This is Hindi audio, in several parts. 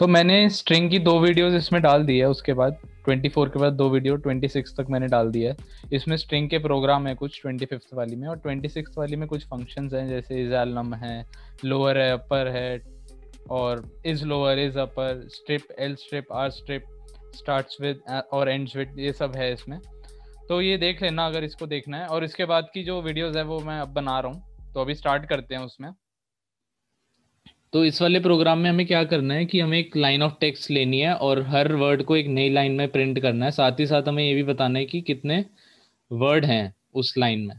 तो मैंने स्ट्रिंग की दो वीडियोस इसमें डाल दी है उसके बाद 24 के बाद दो वीडियो 26 तक मैंने डाल दी है इसमें स्ट्रिंग के प्रोग्राम है कुछ 25 वाली में और 26 वाली में कुछ फंक्शंस हैं जैसे इज एलम है लोअर है अपर है और is lower is upper strip L strip R strip starts with और एंड्स विद ये सब है इसमें तो ये देख लेना अगर इसको देखना है और इसके बाद की जो वीडियोस है वो मैं अब बना रहा हूँ तो अभी स्टार्ट करते हैं उसमें तो इस वाले प्रोग्राम में हमें क्या करना है कि हमें एक लाइन ऑफ टेक्स्ट लेनी है और हर वर्ड को एक नई लाइन में प्रिंट करना है साथ ही साथ हमें ये भी बताना है कि कितने वर्ड हैं उस लाइन में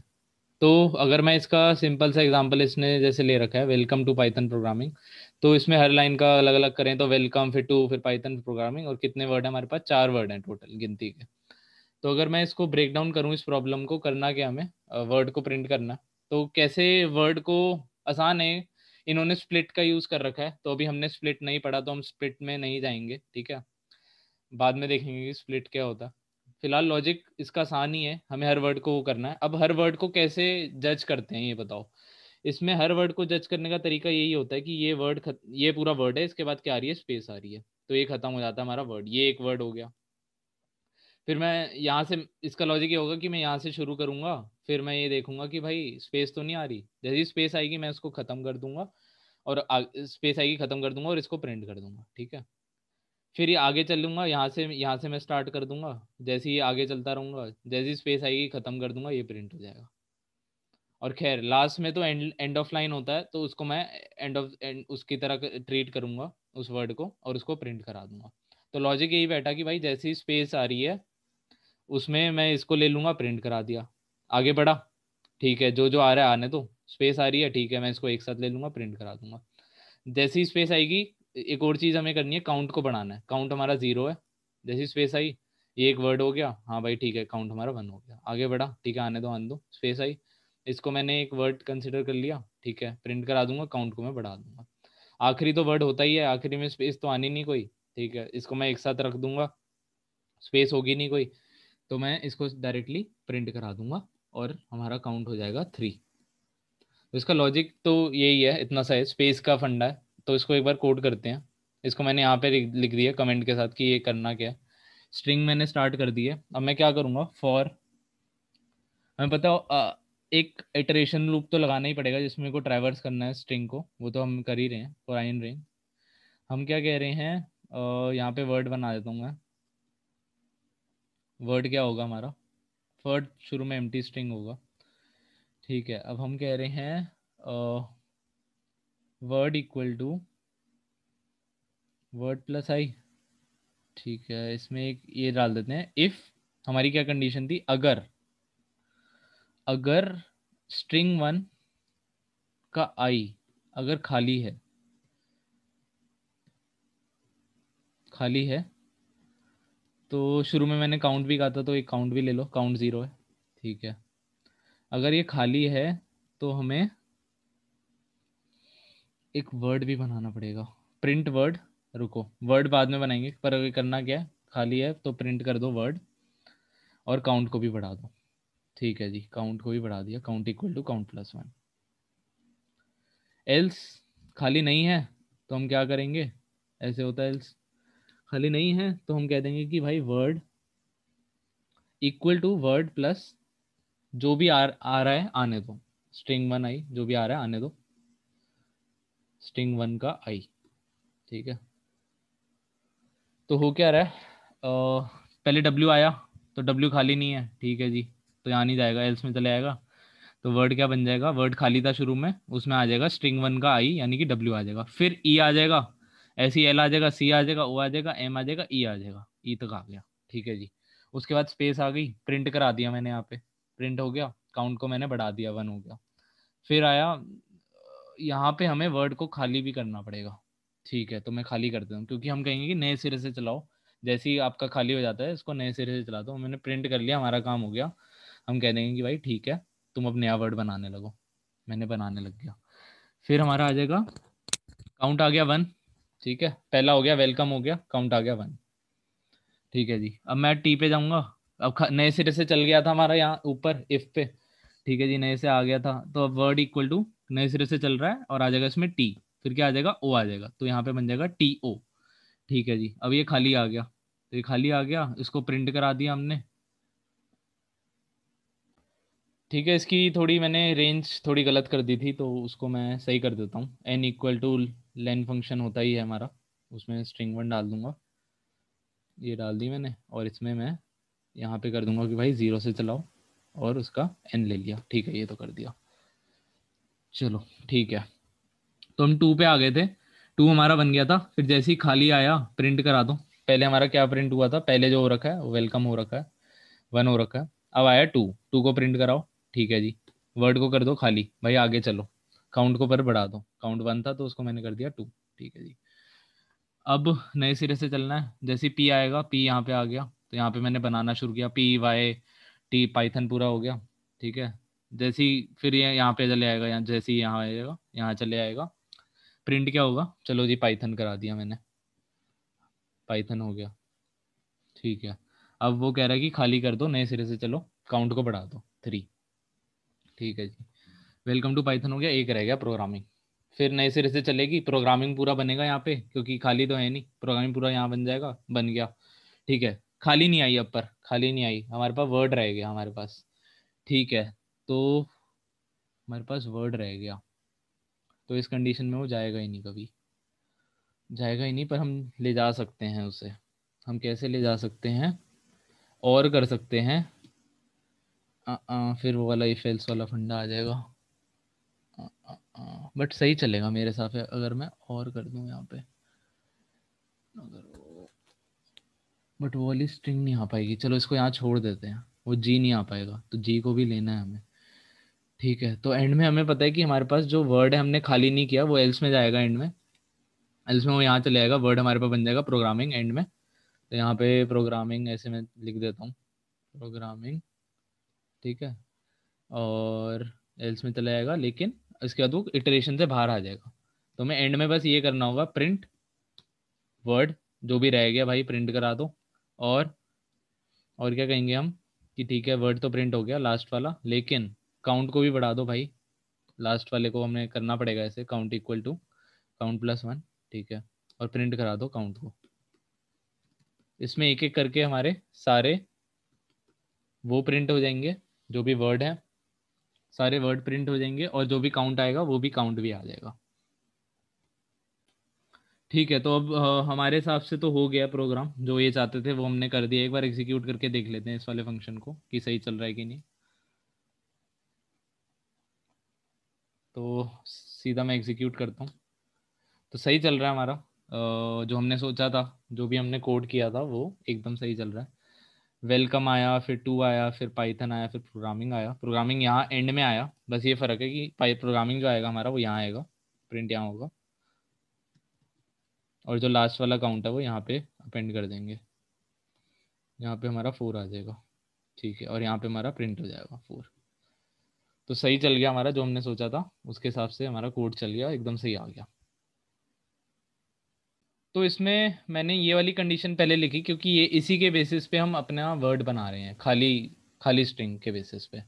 तो अगर मैं इसका सिंपल सा एग्जांपल इसने जैसे ले रखा है वेलकम टू पाइथन प्रोग्रामिंग तो इसमें हर लाइन का अलग अलग करें तो वेलकम फिर टू फिर पाइथन प्रोग्रामिंग और कितने वर्ड हमारे पास चार वर्ड हैं टोटल गिनती के तो अगर मैं इसको ब्रेक डाउन करूँ इस प्रॉब्लम को करना क्या हमें वर्ड को प्रिंट करना तो कैसे वर्ड को आसान है इन्होंने स्प्लिट का यूज कर रखा है तो अभी हमने स्प्लिट नहीं पढ़ा तो हम स्प्लिट में नहीं जाएंगे ठीक है बाद में देखेंगे कि स्प्लिट क्या होता फिलहाल लॉजिक इसका आसान ही है हमें हर वर्ड को वो करना है अब हर वर्ड को कैसे जज करते हैं ये बताओ इसमें हर वर्ड को जज करने का तरीका यही होता है कि ये वर्ड ये पूरा वर्ड है इसके बाद क्या आ रही है स्पेस आ रही है तो ये खत्म हो जाता है हमारा वर्ड ये एक वर्ड हो गया फिर मैं यहाँ से इसका लॉजिक ये होगा कि मैं यहाँ से शुरू करूंगा फिर मैं ये देखूंगा कि भाई स्पेस तो नहीं आ रही जैसे ही स्पेस आएगी मैं उसको ख़त्म कर दूंगा और स्पेस आएगी ख़त्म कर दूंगा और इसको प्रिंट कर दूंगा ठीक है फिर ये आगे चल लूंगा यहाँ से यहाँ से मैं स्टार्ट कर दूंगा जैसे ही आगे चलता रहूँगा जैसे ही स्पेस आएगी ख़त्म कर दूंगा ये प्रिंट हो जाएगा और खैर लास्ट में तो एंड एंड ऑफ लाइन होता है तो उसको मैं एंड ऑफ एंड उसकी तरह ट्रीट करूँगा उस वर्ड को और उसको प्रिंट करा दूंगा तो लॉजिक यही बैठा कि भाई जैसे ही स्पेस आ रही है उसमें मैं इसको ले लूँगा प्रिंट करा दिया आगे बढ़ा ठीक है जो जो आ रहा है आने दो स्पेस आ रही है ठीक है मैं इसको एक साथ ले लूँगा प्रिंट करा दूंगा जैसी ही स्पेस आएगी एक और चीज़ हमें करनी है काउंट को बढ़ाना है काउंट हमारा जीरो है जैसी स्पेस आई ये एक वर्ड हो गया हाँ भाई ठीक है काउंट हमारा वन हो गया आगे बढ़ा ठीक है आने दो आने दो स्पेस आई इसको मैंने एक वर्ड कंसिडर कर लिया ठीक है प्रिंट करा दूंगा काउंट को मैं बढ़ा दूंगा आखिरी तो वर्ड होता ही है आखिरी में स्पेस तो आनी नहीं कोई ठीक है इसको मैं एक साथ रख दूंगा स्पेस होगी नहीं कोई तो मैं इसको डायरेक्टली प्रिंट करा दूंगा और हमारा काउंट हो जाएगा थ्री तो इसका लॉजिक तो यही है इतना सा है स्पेस का फंडा है तो इसको एक बार कोड करते हैं इसको मैंने यहाँ पे लिख दिया कमेंट के साथ कि ये करना क्या है स्ट्रिंग मैंने स्टार्ट कर दी है अब मैं क्या करूँगा फॉर हमें पता एक इटरेशन लूप तो लगाना ही पड़ेगा जिसमें को ट्रैवर्स करना है स्ट्रिंग को वो तो हम कर ही रहे हैं फॉर आइन रेंज हम क्या कह रहे हैं यहाँ पे वर्ड बना देता हूँ मैं वर्ड क्या होगा हमारा वर्ड शुरू में एम स्ट्रिंग होगा ठीक है अब हम कह रहे हैं word equal to word plus I ठीक है इसमें एक ये डाल देते हैं इफ़ हमारी क्या कंडीशन थी अगर अगर स्ट्रिंग वन का आई अगर खाली है खाली है तो शुरू में मैंने काउंट भी कहा था तो एक काउंट भी ले लो काउंट ज़ीरो है ठीक है अगर ये खाली है तो हमें एक वर्ड भी बनाना पड़ेगा प्रिंट वर्ड रुको वर्ड बाद में बनाएंगे पर अगर करना क्या है खाली है तो प्रिंट कर दो वर्ड और काउंट को भी बढ़ा दो ठीक है जी काउंट को भी बढ़ा दिया count equal to count plus one else खाली नहीं है तो हम क्या करेंगे ऐसे होता है एल्स खाली नहीं है तो हम कह देंगे कि भाई word equal to word plus जो भी आ आ रहा है आने दो स्ट्रिंग वन आई जो भी आ रहा है आने दो स्ट्रिंग वन का आई ठीक है तो हो क्या रहा है पहले डब्ल्यू आया तो डब्ल्यू खाली नहीं है ठीक है जी तो यहाँ नहीं जाएगा एल्स में चले जाएगा तो वर्ड क्या बन जाएगा वर्ड खाली था शुरू में उसमें आ जाएगा स्ट्रिंग वन का आई यानी कि डब्ल्यू आ जाएगा फिर ई e आ जाएगा ऐसी एल आ जाएगा सी आ जाएगा ओ आ जाएगा एम आ जाएगा ई e आ जाएगा ई e तक आ गया ठीक है जी उसके बाद स्पेस आ गई प्रिंट करा दिया मैंने यहाँ पे प्रिंट हो गया काउंट को मैंने बढ़ा दिया वन हो गया फिर आया यहाँ पे हमें वर्ड को खाली भी करना पड़ेगा ठीक है तो मैं खाली कर देता हूँ क्योंकि हम कहेंगे कि नए सिरे से चलाओ जैसे ही आपका खाली हो जाता है इसको नए सिरे से चला दो मैंने प्रिंट कर लिया हमारा काम हो गया हम कह देंगे कि भाई ठीक है तुम अब नया वर्ड बनाने लगो मैंने बनाने लग गया फिर हमारा आ जाएगा काउंट आ गया वन ठीक है पहला हो गया वेलकम हो गया काउंट आ गया वन ठीक है जी अब मैं टी पे जाऊंगा अब नए सिरे से चल गया था हमारा यहाँ ऊपर इफ पे ठीक है जी नए से आ गया था तो अब वर्ड इक्वल टू नए सिरे से चल रहा है और आ जाएगा इसमें टी फिर क्या आ जाएगा ओ आ जाएगा तो यहाँ पे बन जाएगा टी ओ ठीक है जी अब ये खाली आ गया तो ये खाली आ गया इसको प्रिंट करा दिया हमने ठीक है इसकी थोड़ी मैंने रेंज थोड़ी गलत कर दी थी तो उसको मैं सही कर देता हूँ N equal to len function होता ही है हमारा उसमें स्ट्रिंग वन डाल दूंगा ये डाल दी मैंने और इसमें मैं यहाँ पे कर दूंगा कि भाई ज़ीरो से चलाओ और उसका एन ले लिया ठीक है ये तो कर दिया चलो ठीक है तो हम टू पे आ गए थे टू हमारा बन गया था फिर जैसे ही खाली आया प्रिंट करा दो पहले हमारा क्या प्रिंट हुआ था पहले जो हो रखा है वेलकम हो रखा है वन हो रखा है अब आया टू टू को प्रिंट कराओ ठीक है जी वर्ड को कर दो खाली भाई आगे चलो काउंट को पर बढ़ा दो काउंट वन था तो उसको मैंने कर दिया टू ठीक है जी अब नए सिरे से चलना है जैसे पी आएगा पी यहाँ पे आ गया तो यहाँ पे मैंने बनाना शुरू किया पी वाई टी पाइथन पूरा हो गया ठीक है जैसी फिर ये यहाँ पे चले आएगा यहाँ जैसी यहाँ आएगा यहाँ चले आएगा प्रिंट क्या होगा चलो जी पाइथन करा दिया मैंने पाइथन हो गया ठीक है अब वो कह रहा है कि खाली कर दो नए सिरे से चलो काउंट को बढ़ा दो थ्री ठीक है जी वेलकम टू पाइथन हो गया एक रह गया प्रोग्रामिंग फिर नए सिरे से चलेगी प्रोग्रामिंग पूरा बनेगा यहाँ पे क्योंकि खाली तो है नहीं प्रोग्रामिंग पूरा यहाँ बन जाएगा बन गया ठीक है खाली नहीं आई अब पर खाली नहीं आई हमारे पास वर्ड रह गया हमारे पास ठीक है तो हमारे पास वर्ड रह गया तो इस कंडीशन में वो जाएगा ही नहीं कभी जाएगा ही नहीं पर हम ले जा सकते हैं उसे हम कैसे ले जा सकते हैं और कर सकते हैं आ, आ, फिर वो वाला इफेल्स वाला फंडा आ जाएगा बट सही चलेगा मेरे हिसाब से अगर मैं और कर दूँ यहाँ पे अगर बट वो वाली स्ट्रिंग नहीं आ पाएगी चलो इसको यहाँ छोड़ देते हैं वो जी नहीं आ पाएगा तो जी को भी लेना है हमें ठीक है तो एंड में हमें पता है कि हमारे पास जो वर्ड है हमने खाली नहीं किया वो एल्स में जाएगा एंड में एल्स में वो यहाँ चले जाएगा वर्ड हमारे पास बन जाएगा प्रोग्रामिंग एंड में तो यहाँ पे प्रोग्रामिंग ऐसे में लिख देता हूँ प्रोग्रामिंग ठीक है और एल्स में चला जाएगा लेकिन इसके बाद वो इटरेशन से बाहर आ जाएगा तो मैं एंड में बस ये करना होगा प्रिंट वर्ड जो भी रह गया भाई प्रिंट करा दो और और क्या कहेंगे हम कि ठीक है वर्ड तो प्रिंट हो गया लास्ट वाला लेकिन काउंट को भी बढ़ा दो भाई लास्ट वाले को हमें करना पड़ेगा ऐसे count equal to count plus one ठीक है और प्रिंट करा दो काउंट को इसमें एक एक करके हमारे सारे वो प्रिंट हो जाएंगे जो भी वर्ड है सारे वर्ड प्रिंट हो जाएंगे और जो भी काउंट आएगा वो भी काउंट भी आ जाएगा ठीक है तो अब हमारे हिसाब से तो हो गया प्रोग्राम जो ये चाहते थे वो हमने कर दिया एक बार एग्जीक्यूट करके देख लेते हैं इस वाले फंक्शन को कि सही चल रहा है कि नहीं तो सीधा मैं एग्जीक्यूट करता हूँ तो सही चल रहा है हमारा जो हमने सोचा था जो भी हमने कोड किया था वो एकदम सही चल रहा है वेलकम आया फिर टू आया फिर पाइथन आया फिर प्रोग्रामिंग आया प्रोग्रामिंग यहाँ एंड में आया बस ये फ़र्क है कि प्रोग्रामिंग जो आएगा हमारा वो यहाँ आएगा प्रिंट यहाँ होगा और जो लास्ट वाला काउंट है वो यहाँ पे अपेंड कर देंगे यहाँ पे हमारा फोर आ जाएगा ठीक है और यहाँ पे हमारा प्रिंट हो जाएगा फोर तो सही चल गया हमारा जो हमने सोचा था उसके हिसाब से हमारा कोड चल गया एकदम सही आ गया तो इसमें मैंने ये वाली कंडीशन पहले लिखी क्योंकि ये इसी के बेसिस पे हम अपना वर्ड बना रहे हैं खाली खाली स्ट्रिंग के बेसिस पे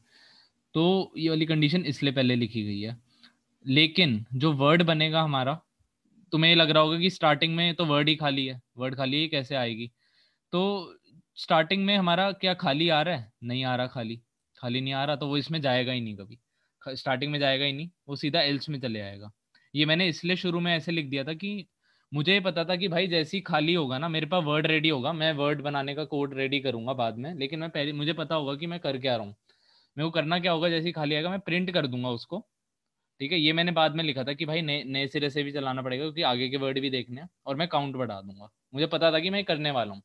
तो ये वाली कंडीशन इसलिए पहले लिखी गई है लेकिन जो वर्ड बनेगा हमारा तुम्हें ये लग रहा होगा कि स्टार्टिंग में तो वर्ड ही खाली है वर्ड खाली ही कैसे आएगी तो स्टार्टिंग में हमारा क्या खाली आ रहा है नहीं आ रहा खाली खाली नहीं आ रहा तो वो इसमें जाएगा ही नहीं कभी स्टार्टिंग में जाएगा ही नहीं वो सीधा एल्स में चले आएगा ये मैंने इसलिए शुरू में ऐसे लिख दिया था कि मुझे पता था कि भाई जैसी खाली होगा ना मेरे पास वर्ड रेडी होगा मैं वर्ड बनाने का कोड रेडी करूंगा बाद में लेकिन मैं पहले मुझे पता होगा कि मैं करके आ रहा हूँ मेरे को करना क्या होगा जैसे ही खाली आएगा मैं प्रिंट कर दूंगा उसको ठीक है ये मैंने बाद में लिखा था कि भाई नए नए सिरे से भी चलाना पड़ेगा क्योंकि आगे के वर्ड भी देखने हैं और मैं काउंट बढ़ा दूंगा मुझे पता था कि मैं करने वाला हूँ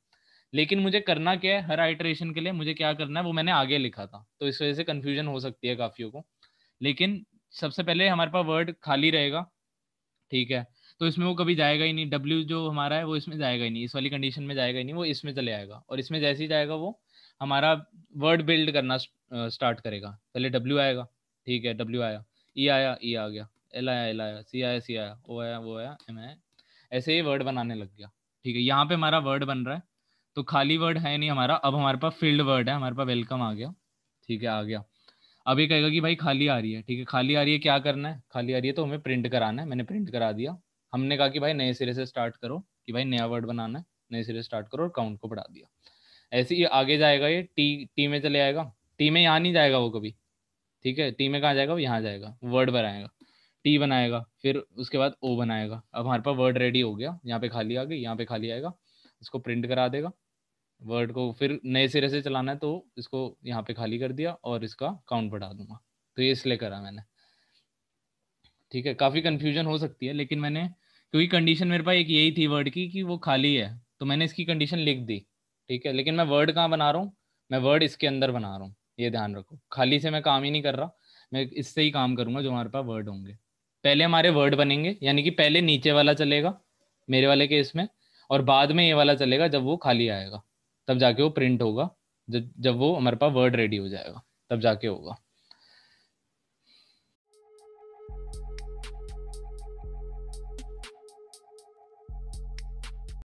लेकिन मुझे करना क्या है हर आइट्रेशन के लिए मुझे क्या करना है वो मैंने आगे लिखा था तो इस वजह से कन्फ्यूजन हो सकती है काफियों को लेकिन सबसे पहले हमारे पास वर्ड खाली रहेगा ठीक है तो इसमें वो कभी जाएगा ही नहीं डब्ल्यू जो हमारा है वो इसमें जाएगा ही नहीं इस वाली कंडीशन में जाएगा ही नहीं वो इसमें चले आएगा और इसमें जैसे ही जाएगा वो हमारा वर्ड बिल्ड करना स्टार्ट करेगा पहले डब्ल्यू आएगा ठीक है डब्ल्यू आया ई e आया ई e आ गया एल आया एल आया सी आया सी आया ओ आया वो आया एम आया ऐसे ही वर्ड बनाने लग गया ठीक है यहाँ पे हमारा वर्ड बन रहा है तो खाली वर्ड है नहीं हमारा अब हमारे पास फील्ड वर्ड है हमारे पास वेलकम आ गया ठीक है आ गया अब ये कहेगा कि भाई खाली आ रही है ठीक है खाली आ रही है क्या करना है खाली आ रही है तो हमें प्रिंट कराना है मैंने प्रिंट करा दिया हमने कहा कि भाई नए सिरे से स्टार्ट करो कि भाई नया वर्ड बनाना है नए सिरे से स्टार्ट करो और काउंट को बढ़ा दिया ऐसे ही आगे जाएगा ये टी टी में चले आएगा टी में यहाँ नहीं जाएगा वो कभी ठीक है टी में कहाँ जाएगा वो यहाँ जाएगा वर्ड बनाएगा टी बनाएगा फिर उसके बाद ओ बनाएगा अब हमारे पास वर्ड रेडी हो गया यहाँ पे खाली आ गई यहाँ पे खाली आएगा इसको प्रिंट करा देगा वर्ड को फिर नए सिरे से चलाना है तो इसको यहाँ पे खाली कर दिया और इसका काउंट बढ़ा दूंगा तो ये इसलिए करा मैंने ठीक है काफ़ी कन्फ्यूजन हो सकती है लेकिन मैंने क्योंकि कंडीशन मेरे पास एक यही थी वर्ड की कि वो खाली है तो मैंने इसकी कंडीशन लिख दी ठीक है लेकिन मैं वर्ड कहाँ बना रहा हूँ मैं वर्ड इसके अंदर बना रहा हूँ ये ध्यान रखो खाली से मैं काम ही नहीं कर रहा मैं इससे ही काम करूंगा जो हमारे पास वर्ड होंगे पहले हमारे वर्ड बनेंगे यानी कि पहले नीचे वाला चलेगा मेरे वाले केस में और बाद में ये वाला चलेगा जब वो खाली आएगा तब जाके वो प्रिंट होगा जब जब वो हमारे पास वर्ड रेडी हो जाएगा तब जाके होगा